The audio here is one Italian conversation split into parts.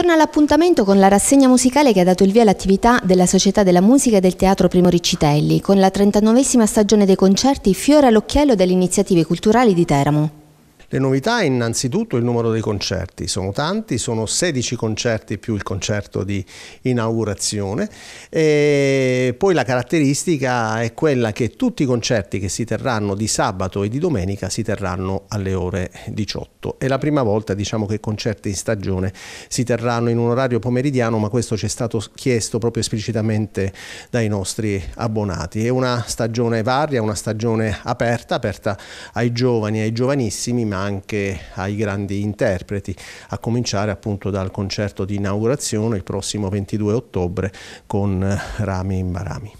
Torna all'appuntamento con la rassegna musicale che ha dato il via all'attività della Società della Musica e del Teatro Primo Riccitelli, con la 39 stagione dei concerti Fiora all'occhiello delle iniziative culturali di Teramo. Le novità innanzitutto il numero dei concerti, sono tanti, sono 16 concerti più il concerto di inaugurazione e poi la caratteristica è quella che tutti i concerti che si terranno di sabato e di domenica si terranno alle ore 18. È la prima volta diciamo che concerti in stagione si terranno in un orario pomeridiano ma questo ci è stato chiesto proprio esplicitamente dai nostri abbonati. È una stagione varia, una stagione aperta, aperta ai giovani, e ai giovanissimi ma anche ai grandi interpreti, a cominciare appunto dal concerto di inaugurazione il prossimo 22 ottobre con eh, Rami Barami.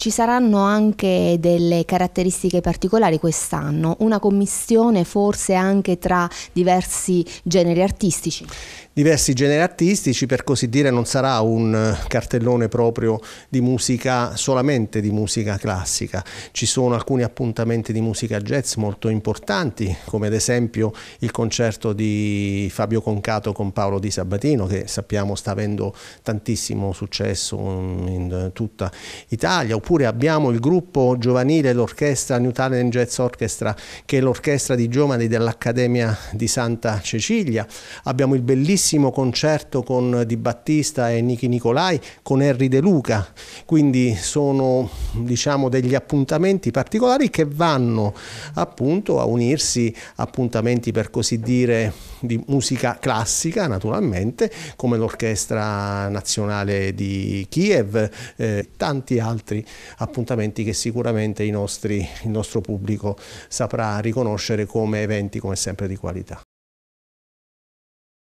Ci saranno anche delle caratteristiche particolari quest'anno, una commissione forse anche tra diversi generi artistici. Diversi generi artistici, per così dire, non sarà un cartellone proprio di musica, solamente di musica classica. Ci sono alcuni appuntamenti di musica jazz molto importanti, come ad esempio il concerto di Fabio Concato con Paolo Di Sabatino, che sappiamo sta avendo tantissimo successo mm, in tutta Italia, oppure abbiamo il gruppo giovanile, l'orchestra New Talent Jazz Orchestra, che è l'orchestra di giovani dell'Accademia di Santa Cecilia, abbiamo il bellissimo concerto con Di Battista e Niki Nicolai, con Henry De Luca, quindi sono diciamo, degli appuntamenti particolari che vanno appunto a unirsi appuntamenti per così dire di musica classica naturalmente come l'orchestra nazionale di Kiev eh, tanti altri appuntamenti che sicuramente nostri, il nostro pubblico saprà riconoscere come eventi come sempre di qualità.